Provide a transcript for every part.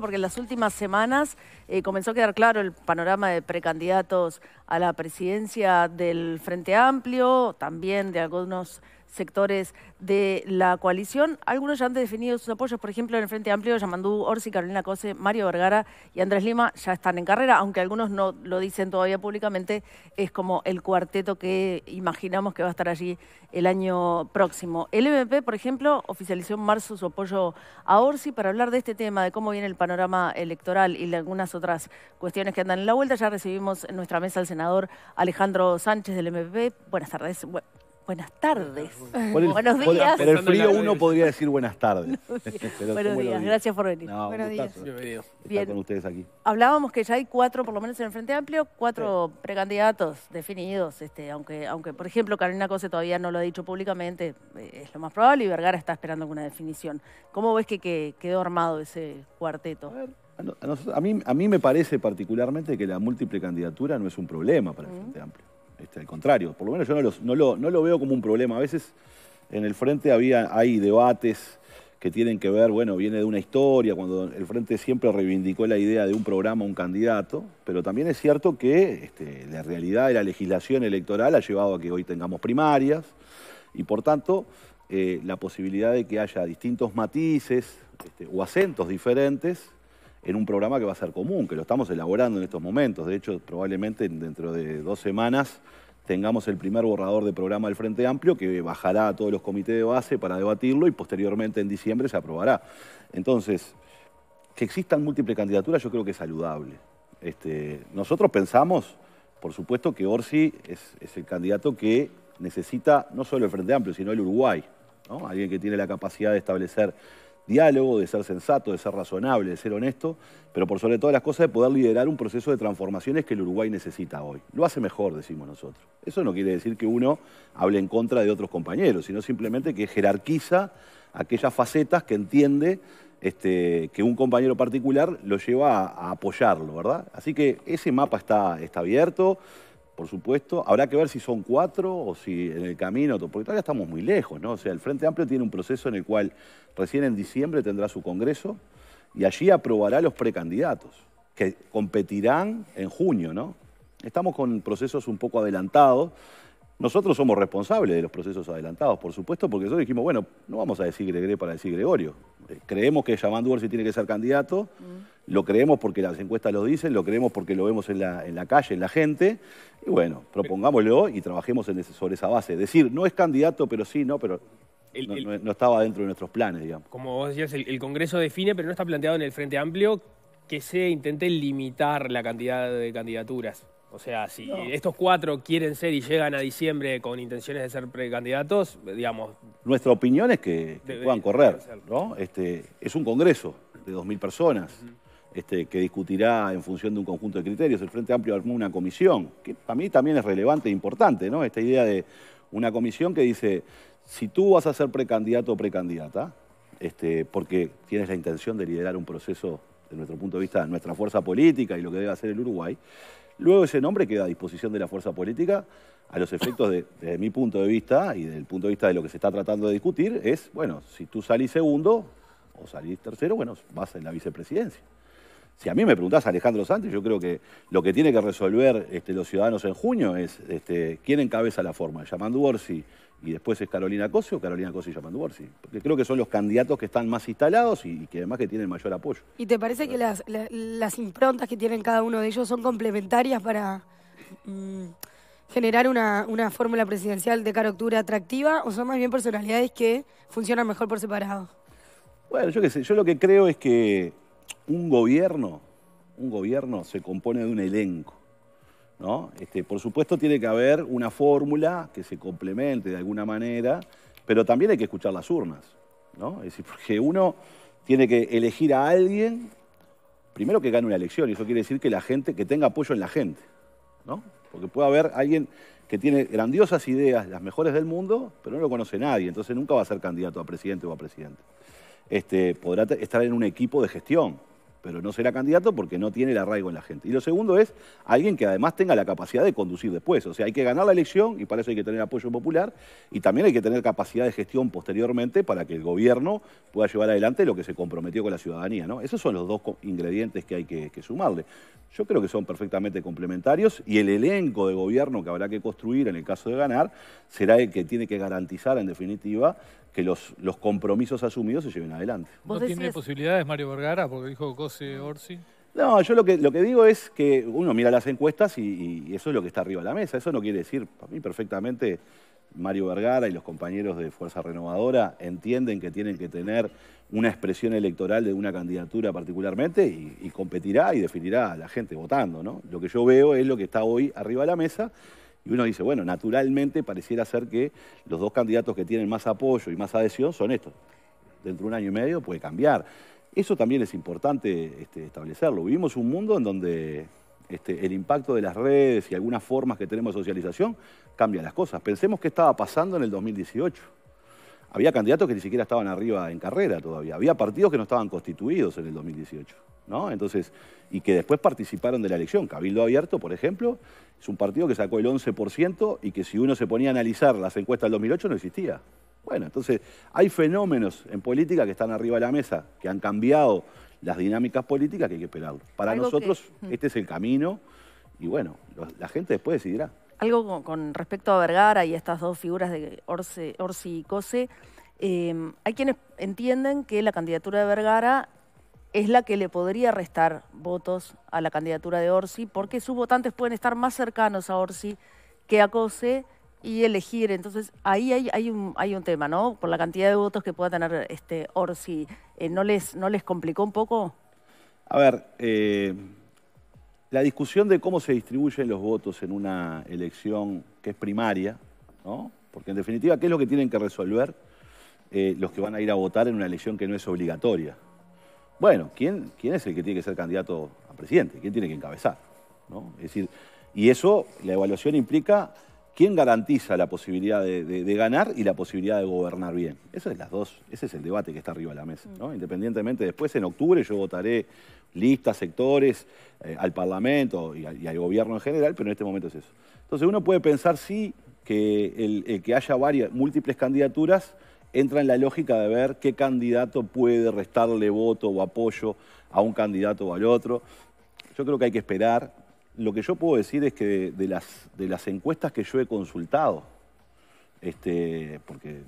porque en las últimas semanas eh, comenzó a quedar claro el panorama de precandidatos a la presidencia del Frente Amplio, también de algunos sectores de la coalición. Algunos ya han definido sus apoyos, por ejemplo, en el Frente Amplio, Yamandú Orsi, Carolina Cose, Mario Vergara y Andrés Lima ya están en carrera, aunque algunos no lo dicen todavía públicamente, es como el cuarteto que imaginamos que va a estar allí el año próximo. El MP, por ejemplo, oficializó en marzo su apoyo a Orsi para hablar de este tema, de cómo viene el panorama electoral y de algunas otras cuestiones que andan en la vuelta. Ya recibimos en nuestra mesa al senador Alejandro Sánchez del MP. Buenas tardes buenas tardes. buenos días. Pero el frío uno podría decir buenas tardes. buenos, días. gracias por venir. buenos días. con ustedes aquí. Hablábamos que ya hay cuatro, por lo menos en el Frente Amplio, cuatro precandidatos definidos, este, aunque, aunque, por ejemplo, Carolina Cose todavía no lo ha dicho públicamente, eh, es lo más probable, y Vergara está esperando alguna definición. ¿Cómo ves que, quedó armado ese cuarteto? mí, a mí me parece particularmente que la múltiple candidatura no es un problema para el mm. Frente Amplio. Este, al contrario, por lo menos yo no, lo, veo como un problema. A veces en el frente había, hay debates que tienen que ver, bueno, viene de una historia, cuando el frente siempre reivindicó la idea de un programa, un candidato, pero también es cierto que este, la realidad de la legislación electoral ha llevado a que hoy tengamos primarias y por tanto eh, la posibilidad de que haya distintos matices este, o acentos diferentes en un programa que va a ser común, que lo estamos elaborando en estos momentos. De hecho, probablemente dentro de dos semanas tengamos el primer borrador de programa del Frente Amplio que bajará a todos los comités de base para debatirlo y posteriormente en diciembre se aprobará. Entonces, que existan múltiples candidaturas yo creo que es saludable. Este, nosotros pensamos, por supuesto, que Orsi es, el candidato que necesita no solo el Frente Amplio, sino el Uruguay. Alguien que tiene la capacidad de establecer diálogo, de ser sensato, de ser razonable, de ser honesto, pero por sobre todas las cosas de poder liderar un proceso de transformaciones que el Uruguay necesita hoy. Lo hace mejor, decimos nosotros. Eso no quiere decir que uno hable en contra de otros compañeros, sino simplemente que jerarquiza aquellas facetas que entiende este, que un compañero particular lo lleva a, apoyarlo, ¿verdad? Así que ese mapa está, está abierto por supuesto. Habrá que ver si son cuatro o si en el camino, porque todavía estamos muy lejos, ¿no? O sea, el Frente Amplio tiene un proceso en el cual recién en diciembre tendrá su Congreso y allí aprobará los precandidatos, que competirán en junio, ¿no? Estamos con procesos un poco adelantados. Nosotros somos responsables de los procesos adelantados, por supuesto, porque nosotros dijimos, bueno, no vamos a decir Gregre para decir Gregorio. Eh, creemos que Yamandú Orsi tiene que ser candidato, mm. lo creemos porque las encuestas lo dicen, lo creemos porque lo vemos en la, en la calle, en la gente, y bueno, propongámoslo y trabajemos sobre esa base. Decir, no es candidato, pero sí, no, pero no, estaba dentro de nuestros planes, digamos. Como vos decías, el, Congreso define, pero no está planteado en el Frente Amplio que se intente limitar la cantidad de candidaturas. O sea, si estos cuatro quieren ser y llegan a diciembre con intenciones de ser precandidatos, digamos... Nuestra opinión es que, puedan correr, ¿no? Este, es un congreso de 2.000 personas este, que discutirá en función de un conjunto de criterios. El Frente Amplio armó una comisión, que para mí también es relevante e importante, ¿no? Esta idea de una comisión que dice, si tú vas a ser precandidato o precandidata, este, porque tienes la intención de liderar un proceso, desde nuestro punto de vista, nuestra fuerza política y lo que debe hacer el Uruguay, Luego ese nombre queda a disposición de la fuerza política a los efectos de, desde mi punto de vista y desde el punto de vista de lo que se está tratando de discutir, es, bueno, si tú salís segundo o salís tercero, bueno, vas en la vicepresidencia. Si a mí me preguntás, Alejandro Santos, yo creo que lo que tiene que resolver este, los ciudadanos en junio es este, quién encabeza la forma, ¿Llamando Orsi y después es Carolina Cosi Carolina Cosi y Yamandu Orsi. Porque creo que son los candidatos que están más instalados y, que además que tienen mayor apoyo. ¿Y te parece que las, improntas que tienen cada uno de ellos son complementarias para mm, generar una, fórmula presidencial de cara atractiva o son más bien personalidades que funcionan mejor por separado? Bueno, yo qué sé, yo lo que creo es que un gobierno, un gobierno se compone de un elenco. ¿no? Este, por supuesto tiene que haber una fórmula que se complemente de alguna manera, pero también hay que escuchar las urnas. ¿no? Es decir, porque uno tiene que elegir a alguien, primero que gane una elección, y eso quiere decir que la gente, que tenga apoyo en la gente. ¿no? Porque puede haber alguien que tiene grandiosas ideas, las mejores del mundo, pero no lo conoce nadie, entonces nunca va a ser candidato a presidente o a presidente. Este, podrá estar en un equipo de gestión, pero no será candidato porque no tiene el arraigo en la gente. Y lo segundo es alguien que además tenga la capacidad de conducir después. O sea, hay que ganar la elección y para eso hay que tener apoyo popular y también hay que tener capacidad de gestión posteriormente para que el gobierno pueda llevar adelante lo que se comprometió con la ciudadanía. ¿no? Esos son los dos ingredientes que hay que sumarle. Yo creo que son perfectamente complementarios y el elenco de gobierno que habrá que construir en el caso de ganar será el que tiene que garantizar en definitiva que los, compromisos asumidos se lleven adelante. ¿No tiene posibilidades Mario Vergara? Porque dijo Cose Orsi. No, yo lo que, lo que digo es que uno mira las encuestas y, eso es lo que está arriba de la mesa. Eso no quiere decir, para mí perfectamente, Mario Vergara y los compañeros de Fuerza Renovadora entienden que tienen que tener una expresión electoral de una candidatura particularmente y, competirá y definirá a la gente votando. ¿no? Lo que yo veo es lo que está hoy arriba de la mesa y uno dice, bueno, naturalmente pareciera ser que los dos candidatos que tienen más apoyo y más adhesión son estos. Dentro de un año y medio puede cambiar. Eso también es importante este, establecerlo. Vivimos un mundo en donde este, el impacto de las redes y algunas formas que tenemos de socialización cambia las cosas. Pensemos qué estaba pasando en el 2018. Había candidatos que ni siquiera estaban arriba en carrera todavía. Había partidos que no estaban constituidos en el 2018. ¿no? Entonces, y que después participaron de la elección. Cabildo Abierto, por ejemplo, es un partido que sacó el 11% y que si uno se ponía a analizar las encuestas del 2008 no existía. Bueno, entonces hay fenómenos en política que están arriba de la mesa, que han cambiado las dinámicas políticas que hay que esperar. Para nosotros este es el camino y bueno, la gente después decidirá algo con, respecto a Vergara y estas dos figuras de Orsi, y Cose. Eh, hay quienes entienden que la candidatura de Vergara es la que le podría restar votos a la candidatura de Orsi, porque sus votantes pueden estar más cercanos a Orsi que a Cose y elegir. Entonces, ahí hay, un, hay un tema, ¿no? Por la cantidad de votos que pueda tener este Orsi. Eh, ¿no, les, ¿No les complicó un poco? A ver, eh, la discusión de cómo se distribuyen los votos en una elección que es primaria, ¿no? Porque en definitiva, ¿qué es lo que tienen que resolver eh, los que van a ir a votar en una elección que no es obligatoria? Bueno, ¿quién, ¿quién es el que tiene que ser candidato a presidente? ¿Quién tiene que encabezar? decir, y eso, la evaluación implica quién garantiza la posibilidad de, ganar y la posibilidad de gobernar bien. Eso es las dos, ese es el debate que está arriba de la mesa. Mm. Independientemente, después en octubre yo votaré listas, sectores, eh, al Parlamento y, al gobierno en general, pero en este momento es eso. Entonces uno puede pensar, sí, que el, eh, que haya varias, múltiples candidaturas entra en la lógica de ver qué candidato puede restarle voto o apoyo a un candidato o al otro. Yo creo que hay que esperar. Lo que yo puedo decir es que de, las, de las encuestas que yo he consultado, este, porque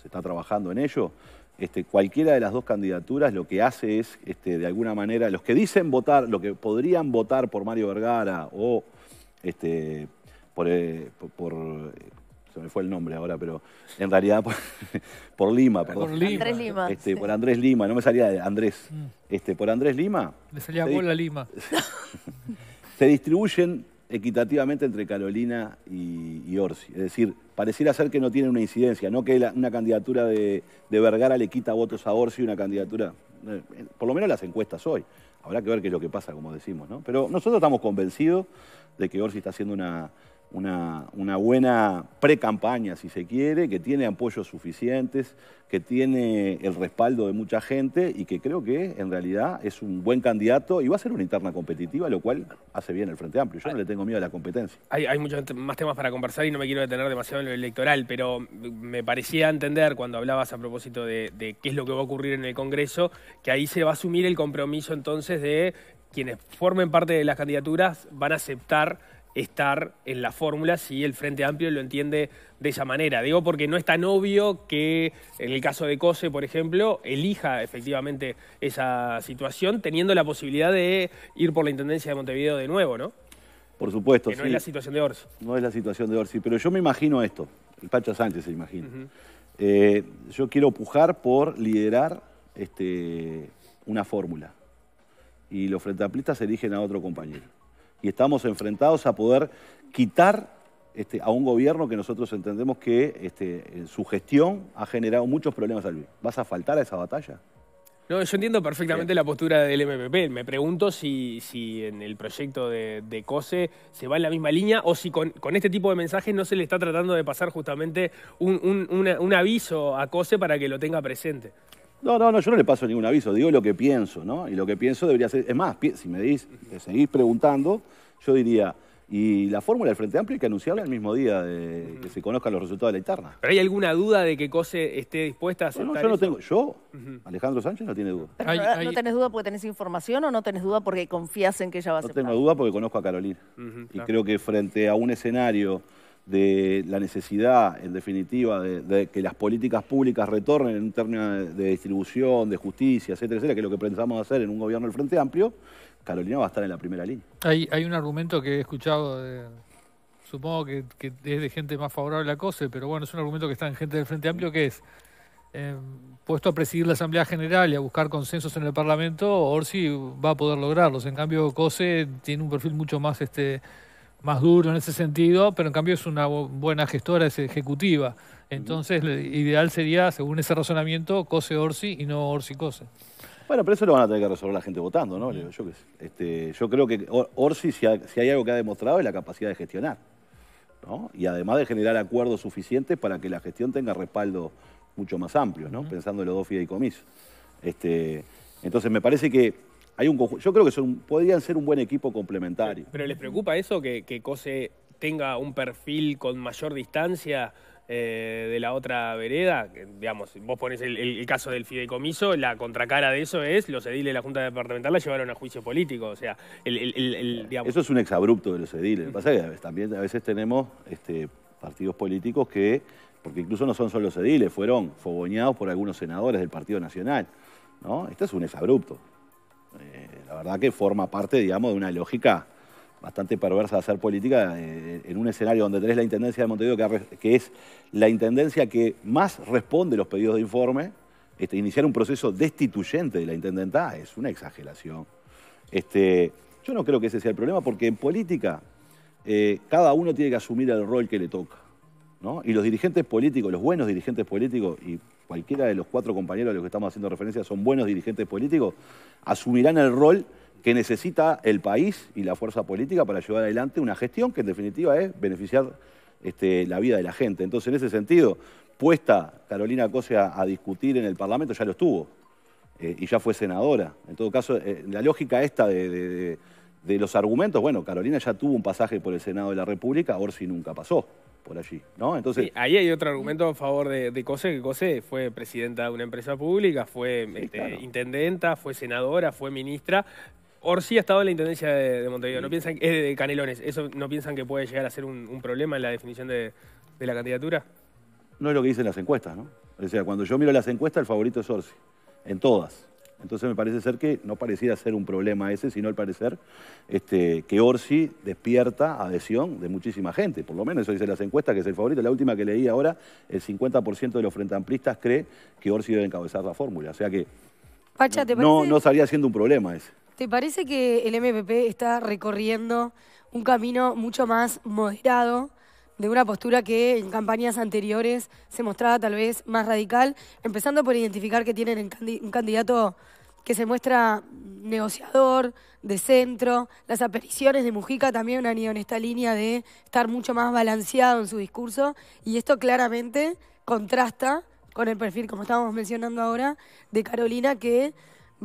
se está trabajando en ello, este, cualquiera de las dos candidaturas lo que hace es, este, de alguna manera, los que dicen votar, lo que podrían votar por Mario Vergara o este, eh, por, se me fue el nombre ahora, pero en realidad por, Lima, Por Andrés Lima. Por Andrés Lima, no me salía de Andrés. Mm. por Andrés Lima. Le salía bola Lima. se distribuyen equitativamente entre Carolina y Orsi. Es decir, pareciera ser que no tiene una incidencia, no que una candidatura de, de, Vergara le quita votos a Orsi, una candidatura, eh, por lo menos las encuestas hoy. Habrá que ver qué es lo que pasa, como decimos, ¿no? Pero nosotros estamos convencidos de que Orsi está haciendo una, una, buena pre-campaña, si se quiere, que tiene apoyos suficientes, que tiene el respaldo de mucha gente y que creo que en realidad es un buen candidato y va a ser una interna competitiva, lo cual hace bien el Frente Amplio. Yo no le tengo miedo a la competencia. Hay, hay muchos más temas para conversar y no me quiero detener demasiado en lo electoral, pero me parecía entender cuando hablabas a propósito de qué es lo que va a ocurrir en el Congreso, que ahí se va a asumir el compromiso entonces de quienes formen parte de las candidaturas van a aceptar estar en la fórmula si el Frente Amplio lo entiende de esa manera. Digo porque no es tan obvio que en el caso de Cose, por ejemplo, elija efectivamente esa situación teniendo la posibilidad de ir por la Intendencia de Montevideo de nuevo, ¿no? Por supuesto, que no es la situación de Orsi. No es la situación de Orsi, pero yo me imagino esto, el Pacha Sánchez se imagina. Eh, yo quiero pujar por liderar este, una fórmula y los Frente se eligen a otro compañero y estamos enfrentados a poder quitar este, a un gobierno que nosotros entendemos que este, su gestión ha generado muchos problemas al ¿Vas a faltar a esa batalla? No, yo entiendo perfectamente la postura del MPP. Me pregunto si, si en el proyecto de, COSE se va en la misma línea o si con, este tipo de mensajes no se le está tratando de pasar justamente un, un aviso a COSE para que lo tenga presente. No, no, no, yo no le paso ningún aviso, digo lo que pienso, ¿no? Y lo que pienso debería ser, es más, si me seguís preguntando, yo diría, y la fórmula del Frente Amplio hay que anunciarla el mismo día de que se conozcan los resultados de la interna. ¿Pero hay alguna duda de que COSE esté dispuesta a hacer? no, yo no tengo. Yo, Alejandro Sánchez, no tiene duda. ¿No tenés duda porque tenés información o no tenés duda porque confías en que ella va a aceptar? No tengo duda porque conozco a Carolina. Y creo que frente a un escenario de la necesidad, en definitiva, de, que las políticas públicas retornen en términos de, distribución, de justicia, etcétera, que es lo que pensamos hacer en un gobierno del Frente Amplio, Carolina va a estar en la primera línea. Hay, un argumento que he escuchado, supongo que, es de gente más favorable a COSE, pero bueno, es un argumento que está en gente del Frente Amplio, que es, eh, puesto a presidir la Asamblea General y a buscar consensos en el Parlamento, Orsi va a poder lograrlos. En cambio, COSE tiene un perfil mucho más... este más duro en ese sentido, pero en cambio es una buena gestora, es ejecutiva. Entonces, lo ideal sería, según ese razonamiento, Cose Orsi y no Orsi Cose. Bueno, pero eso lo van a tener que resolver la gente votando, ¿no? Yo, este, creo que Orsi, si, hay algo que ha demostrado, es la capacidad de gestionar. Y además de generar acuerdos suficientes para que la gestión tenga respaldo mucho más amplio, ¿no? Pensando en los dos fideicomisos. Este, entonces, me parece que un Yo creo que podrían ser un buen equipo complementario. ¿Pero les preocupa eso que, Cose tenga un perfil con mayor distancia? Eh, de la otra vereda, digamos, vos pones el, caso del fideicomiso, la contracara de eso es, los ediles de la Junta Departamental la llevaron a juicio político, o sea, el, Eso es un exabrupto de los ediles, también a veces tenemos este, partidos políticos que, porque incluso no son solo los ediles, fueron fogoñados por algunos senadores del Partido Nacional, ¿no? Este es un exabrupto, eh, la verdad que forma parte, digamos, de una lógica bastante perversa de hacer política eh, en un escenario donde tenés la Intendencia de Montevideo, que, es la Intendencia que más responde los pedidos de informe. Este, iniciar un proceso destituyente de la intendenta es una exageración. Este, yo no creo que ese sea el problema, porque en política eh, cada uno tiene que asumir el rol que le toca. Y los dirigentes políticos, los buenos dirigentes políticos, y cualquiera de los cuatro compañeros a los que estamos haciendo referencia son buenos dirigentes políticos, asumirán el rol que necesita el país y la fuerza política para llevar adelante una gestión que en definitiva es beneficiar este, la vida de la gente. Entonces, en ese sentido, puesta Carolina Cose a, discutir en el Parlamento, ya lo estuvo eh, y ya fue senadora. En todo caso, eh, la lógica esta de de los argumentos, bueno, Carolina ya tuvo un pasaje por el Senado de la República, Orsi nunca pasó por allí, ¿no? Entonces... ahí hay otro argumento a favor de, de, Cose, que Cose fue presidenta de una empresa pública, fue este, intendenta, fue senadora, fue ministra. Orsi ha estado en la Intendencia de, Montevideo, no piensan, es eh, de Canelones, ¿eso no piensan que puede llegar a ser un, problema en la definición de, de la candidatura? No es lo que dicen las encuestas, ¿no? O sea, cuando yo miro las encuestas, el favorito es Orsi, en todas. Entonces me parece ser que no pareciera ser un problema ese, sino al parecer este, que Orsi despierta adhesión de muchísima gente, por lo menos eso dice las encuestas, que es el favorito. La última que leí ahora, el 50% de los amplistas cree que Orsi debe encabezar la fórmula, o sea que no, no siendo un problema ese. ¿Te parece que el MPP está recorriendo un camino mucho más moderado? de una postura que en campañas anteriores se mostraba tal vez más radical, empezando por identificar que tienen un candidato que se muestra negociador, de centro, las apariciones de Mujica también han ido en esta línea de estar mucho más balanceado en su discurso y esto claramente contrasta con el perfil, como estábamos mencionando ahora, de Carolina que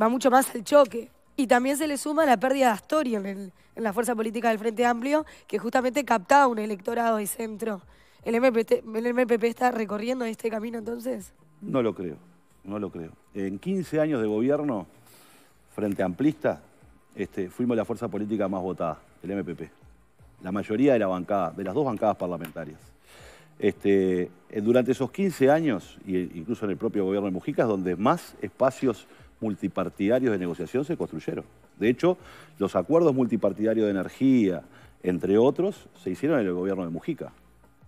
va mucho más al choque, y también se le suma la pérdida de Astorio en, la fuerza política del Frente Amplio, que justamente captaba un electorado de centro. ¿El MPP, está recorriendo este camino entonces? No lo creo, no lo creo. En 15 años de gobierno, Frente Amplista, este, fuimos la fuerza política más votada, el MPP. La mayoría de la bancada, de las dos bancadas parlamentarias. Este, durante esos 15 años, y incluso en el propio gobierno de Mujica, donde más espacios multipartidarios de negociación se construyeron. De hecho, los acuerdos multipartidarios de energía, entre otros, se hicieron en el gobierno de Mujica.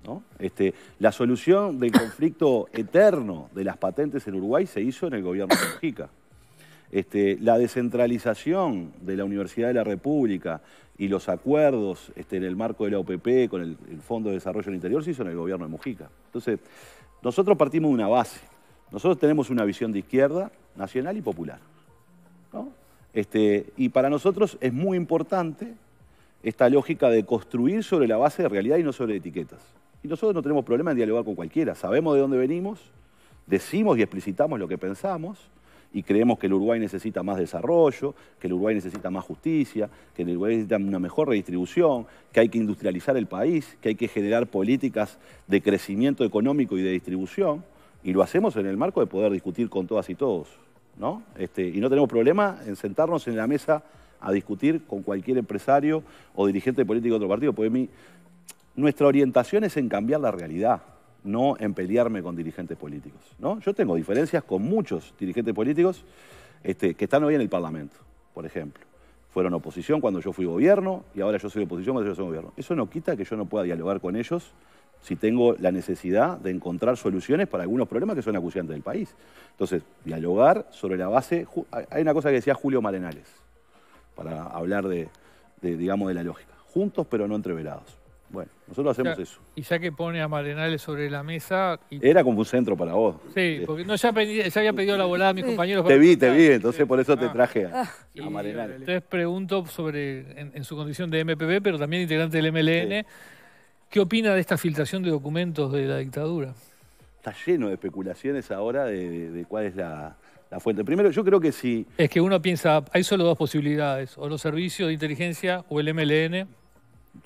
¿no? Este, la solución del conflicto eterno de las patentes en Uruguay se hizo en el gobierno de Mujica. Este, la descentralización de la Universidad de la República y los acuerdos este, en el marco de la OPP con el, el, Fondo de Desarrollo del Interior se hizo en el gobierno de Mujica. Entonces, nosotros partimos de una base. Nosotros tenemos una visión de izquierda nacional y popular. Este, y para nosotros es muy importante esta lógica de construir sobre la base de realidad y no sobre etiquetas. Y nosotros no tenemos problema en dialogar con cualquiera, sabemos de dónde venimos, decimos y explicitamos lo que pensamos y creemos que el Uruguay necesita más desarrollo, que el Uruguay necesita más justicia, que el Uruguay necesita una mejor redistribución, que hay que industrializar el país, que hay que generar políticas de crecimiento económico y de distribución, y lo hacemos en el marco de poder discutir con todas y todos. Este, y no tenemos problema en sentarnos en la mesa a discutir con cualquier empresario o dirigente político de otro partido, porque mi, nuestra orientación es en cambiar la realidad, no en pelearme con dirigentes políticos. Yo tengo diferencias con muchos dirigentes políticos este, que están hoy en el Parlamento, por ejemplo. Fueron oposición cuando yo fui gobierno y ahora yo soy oposición cuando yo soy gobierno. Eso no quita que yo no pueda dialogar con ellos si tengo la necesidad de encontrar soluciones para algunos problemas que son acuciantes del país. Entonces, dialogar sobre la base... Hay una cosa que decía Julio Marenales, para hablar de, digamos, de la lógica. Juntos pero no entrevelados Bueno, nosotros hacemos eso. Y ya que pone a Marenales sobre la mesa... Era como un centro para vos. Sí, eh, porque ya, había pedido la volada a mis compañeros. Te vi, te vi, entonces por eso te ah. traje a, ah. Marenales. Entonces pregunto sobre, en, su condición de MPB, pero también integrante del MLN... ¿Qué opina de esta filtración de documentos de la dictadura? Está lleno de especulaciones ahora de, cuál es la, fuente. Primero, yo creo que si... Es que uno piensa, hay solo dos posibilidades, o los servicios de inteligencia o el MLN.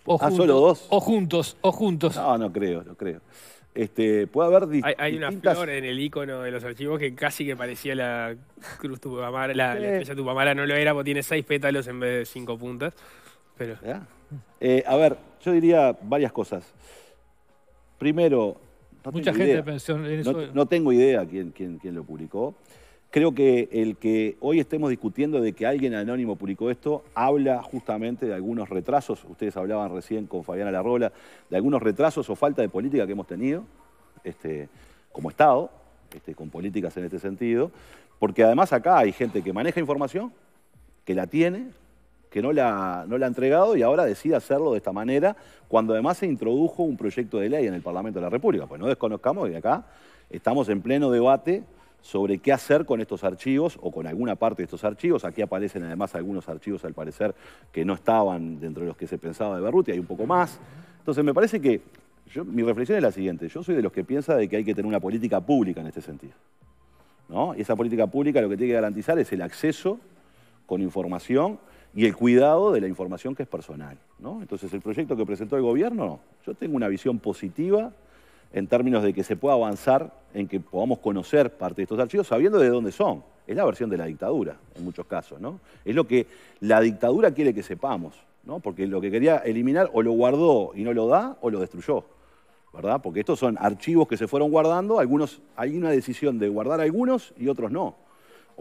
O ah, juntos, solo dos. O juntos, o juntos. No, no creo, no creo. Este, puede haber hay, una flor en el icono de los archivos que casi que parecía la cruz tupamara, la, la estrella tupamara no lo era porque tiene seis pétalos en vez de cinco puntas. Pero... Eh, a ver, yo diría varias cosas. Primero, no tengo idea quién, quién, quién, lo publicó. Creo que el que hoy estemos discutiendo de que alguien anónimo publicó esto habla justamente de algunos retrasos. Ustedes hablaban recién con Fabiana Larrola de algunos retrasos o falta de política que hemos tenido este, como Estado, este, con políticas en este sentido. Porque además acá hay gente que maneja información, que la tiene, que no la, no la ha entregado y ahora decide hacerlo de esta manera, cuando además se introdujo un proyecto de ley en el Parlamento de la República. Pues no desconozcamos que acá estamos en pleno debate sobre qué hacer con estos archivos o con alguna parte de estos archivos. Aquí aparecen además algunos archivos, al parecer, que no estaban dentro de los que se pensaba de Berruti, hay un poco más. Entonces me parece que mi reflexión es la siguiente, yo soy de los que piensa de que hay que tener una política pública en este sentido. ¿no? Y esa política pública lo que tiene que garantizar es el acceso con información y el cuidado de la información que es personal. ¿no? Entonces, el proyecto que presentó el gobierno, yo tengo una visión positiva en términos de que se pueda avanzar en que podamos conocer parte de estos archivos sabiendo de dónde son. Es la versión de la dictadura, en muchos casos, ¿no? Es lo que la dictadura quiere que sepamos, ¿no? Porque lo que quería eliminar o lo guardó y no lo da o lo destruyó, ¿verdad? Porque estos son archivos que se fueron guardando, algunos, hay una decisión de guardar algunos y otros no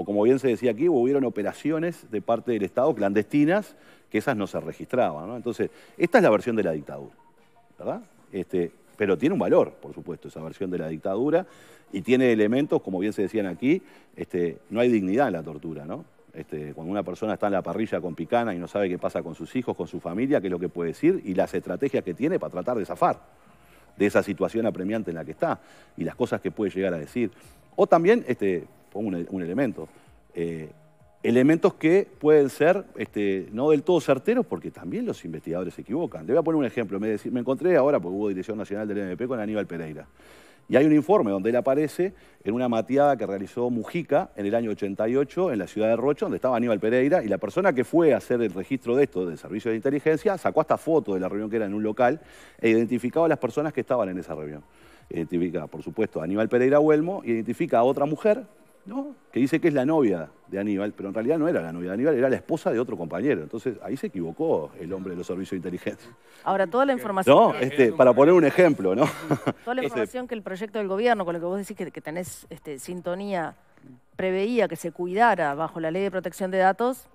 como bien se decía aquí, hubieron operaciones de parte del Estado clandestinas que esas no se registraban. Entonces, esta es la versión de la dictadura, ¿verdad? Este, pero tiene un valor, por supuesto, esa versión de la dictadura y tiene elementos, como bien se decían aquí, este, no hay dignidad en la tortura, ¿no? Este, cuando una persona está en la parrilla con picana y no sabe qué pasa con sus hijos, con su familia, qué es lo que puede decir y las estrategias que tiene para tratar de zafar de esa situación apremiante en la que está y las cosas que puede llegar a decir. O también este, pongo un, elemento, eh, elementos que pueden ser este, no del todo certeros porque también los investigadores se equivocan. Le voy a poner un ejemplo. Me, encontré ahora, porque hubo Dirección Nacional del MP con Aníbal Pereira. Y hay un informe donde él aparece en una mateada que realizó Mujica en el año 88 en la ciudad de Rocha, donde estaba Aníbal Pereira, y la persona que fue a hacer el registro de esto del servicio de inteligencia sacó esta foto de la reunión que era en un local e identificaba a las personas que estaban en esa reunión. Identifica, por supuesto, a Aníbal Pereira Huelmo, identifica a otra mujer ¿no? que dice que es la novia de Aníbal, pero en realidad no era la novia de Aníbal, era la esposa de otro compañero. Entonces ahí se equivocó el hombre de los servicios inteligentes. Ahora, toda la eh, información... No, este, para poner un ejemplo, ¿no? Toda la este, información que el proyecto del gobierno, con lo que vos decís que, tenés este, sintonía, preveía que se cuidara bajo la ley de protección de datos...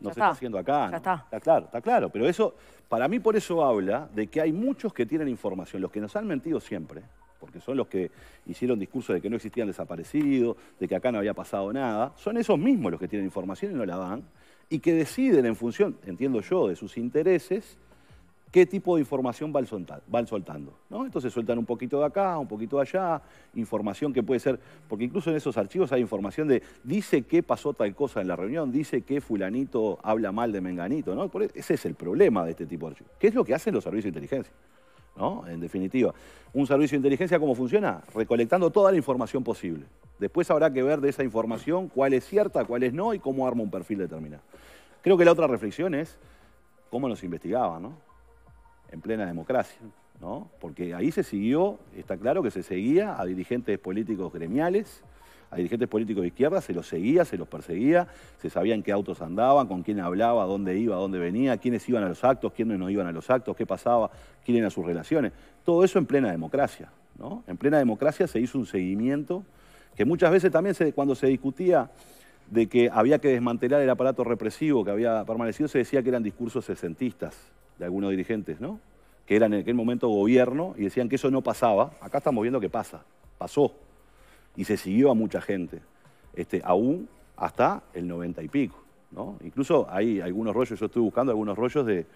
No se está. haciendo acá. está. Está claro, está claro. Pero eso, para mí por eso habla de que hay muchos que tienen información, los que nos han mentido siempre, porque son los que hicieron discursos de que no existían desaparecidos, de que acá no había pasado nada, son esos mismos los que tienen información y no la dan, y que deciden en función, entiendo yo, de sus intereses, qué tipo de información van soltando. ¿no? Entonces sueltan un poquito de acá, un poquito de allá, información que puede ser, porque incluso en esos archivos hay información de, dice que pasó tal cosa en la reunión, dice que fulanito habla mal de Menganito, ¿no? E, ese es el problema de este tipo de archivos. ¿Qué es lo que hacen los servicios de inteligencia? En definitiva. Un servicio de inteligencia, ¿cómo funciona? Recolectando toda la información posible. Después habrá que ver de esa información cuál es cierta, cuál es no y cómo arma un perfil determinado. Creo que la otra reflexión es cómo nos investigaban, ¿no? En plena democracia, ¿no? Porque ahí se siguió, está claro que se seguía a dirigentes políticos gremiales, a dirigentes políticos de izquierda, se los seguía, se los perseguía, se sabía en qué autos andaban, con quién hablaba, dónde iba, dónde venía, quiénes iban a los actos, quiénes no iban a los actos, qué pasaba, quién eran sus relaciones. Todo eso en plena democracia. ¿no? En plena democracia se hizo un seguimiento que muchas veces también se, cuando se discutía de que había que desmantelar el aparato represivo que había permanecido, se decía que eran discursos sesentistas de algunos dirigentes, ¿no? que eran en aquel momento gobierno y decían que eso no pasaba. Acá estamos viendo que pasa, pasó y se siguió a mucha gente, este, aún hasta el noventa y pico. ¿no? Incluso hay algunos rollos, yo estuve buscando algunos rollos de,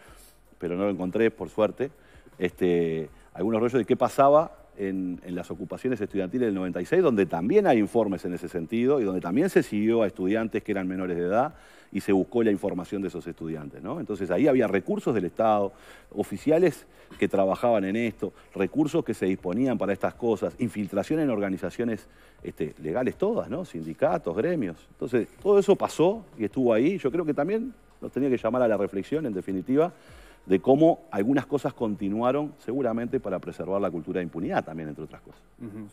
pero no lo encontré por suerte, este, algunos rollos de qué pasaba en, las ocupaciones estudiantiles del 96, donde también hay informes en ese sentido y donde también se siguió a estudiantes que eran menores de edad y se buscó la información de esos estudiantes. ¿no? Entonces ahí había recursos del Estado, oficiales que trabajaban en esto, recursos que se disponían para estas cosas, infiltración en organizaciones este, legales todas, ¿no? sindicatos, gremios. Entonces todo eso pasó y estuvo ahí. Yo creo que también nos tenía que llamar a la reflexión, en definitiva de cómo algunas cosas continuaron seguramente para preservar la cultura de impunidad también, entre otras cosas.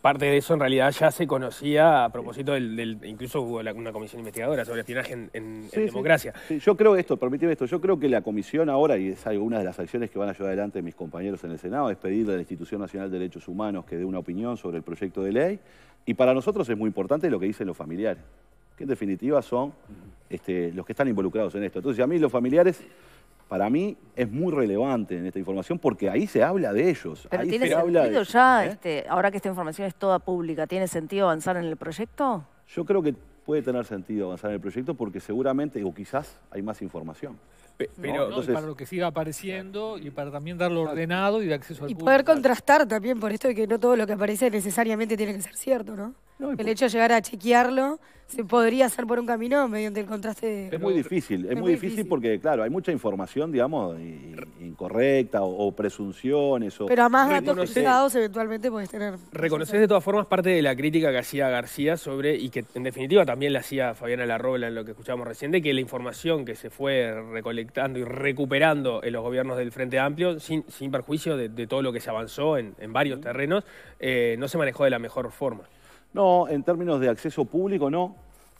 Parte de eso en realidad ya se conocía a propósito del, incluso hubo una comisión investigadora sobre espionaje en, democracia. Yo creo esto, permíteme esto, yo creo que la comisión ahora, y es una de las acciones que van a llevar adelante mis compañeros en el Senado, es pedirle a la Institución Nacional de Derechos Humanos que dé una opinión sobre el proyecto de ley, y para nosotros es muy importante lo que dicen los familiares, que en definitiva son este, los que están involucrados en esto. Entonces, a mí los familiares para mí es muy relevante en esta información porque ahí se habla de ellos. Pero tiene sentido ya, ¿Eh? este, ahora que esta información es toda pública, ¿tiene sentido avanzar en el proyecto? Yo creo que puede tener sentido avanzar en el proyecto porque seguramente o quizás hay más información. Pero para lo que siga apareciendo y para también darlo ordenado y de acceso al y público. Y poder contrastar también por esto de que no todo lo que aparece necesariamente tiene que ser cierto, ¿no? el hecho de llegar a chequearlo se podría hacer por un camino mediante el contraste de... Es muy difícil, es, muy difícil, porque, claro, hay mucha información, digamos, incorrecta o, presunciones. O... Pero a más datos eventualmente puedes tener... Reconoces de todas formas parte de la crítica que hacía García sobre, y que en definitiva también la hacía Fabiana Larrola en lo que escuchábamos recién, que la información que se fue recolectando y recuperando en los gobiernos del Frente Amplio, sin, perjuicio de, todo lo que se avanzó en, en varios terrenos, eh, no se manejó de la mejor forma. No, en términos de acceso público no,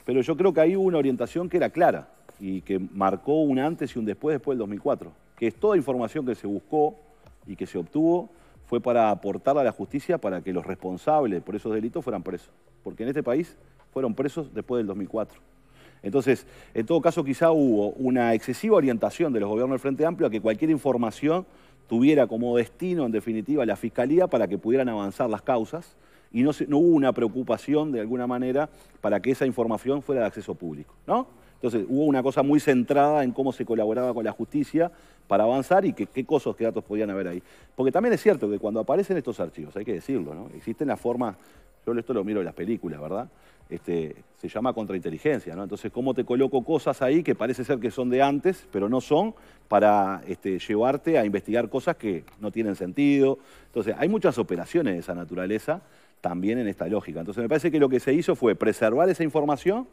pero yo creo que ahí hubo una orientación que era clara y que marcó un antes y un después después del 2004, que es toda información que se buscó y que se obtuvo fue para aportarla a la justicia para que los responsables por esos delitos fueran presos, porque en este país fueron presos después del 2004. Entonces, en todo caso, quizá hubo una excesiva orientación de los gobiernos del Frente Amplio a que cualquier información tuviera como destino, en definitiva, la Fiscalía para que pudieran avanzar las causas y no, hubo una preocupación de alguna manera para que esa información fuera de acceso público. ¿no? Entonces hubo una cosa muy centrada en cómo se colaboraba con la justicia para avanzar y qué cosas, qué datos podían haber ahí. Porque también es cierto que cuando aparecen estos archivos, hay que decirlo, ¿no? existen las formas, yo esto lo miro en las películas, ¿verdad? Este, se llama contrainteligencia, ¿no? Entonces, ¿cómo te coloco cosas ahí que parece ser que son de antes, pero no son, para este, llevarte a investigar cosas que no tienen sentido? Entonces, hay muchas operaciones de esa naturaleza también en esta lógica. Entonces me parece que lo que se hizo fue preservar esa información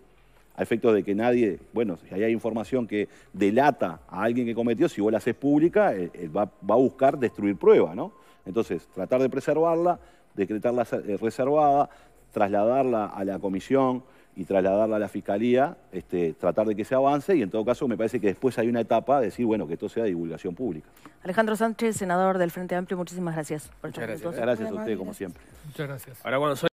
a efectos de que nadie, bueno, si hay información que delata a alguien que cometió, si vos la haces pública, eh, eh, va, va, a buscar destruir prueba, ¿no? Entonces, tratar de preservarla, decretarla eh, reservada, trasladarla a la comisión y trasladarla a la fiscalía, este, tratar de que se avance y en todo caso me parece que después hay una etapa de decir, bueno, que esto sea divulgación pública. Alejandro Sánchez, senador del Frente Amplio, muchísimas gracias por estar con Gracias, gracias a usted, como siempre. Muchas gracias.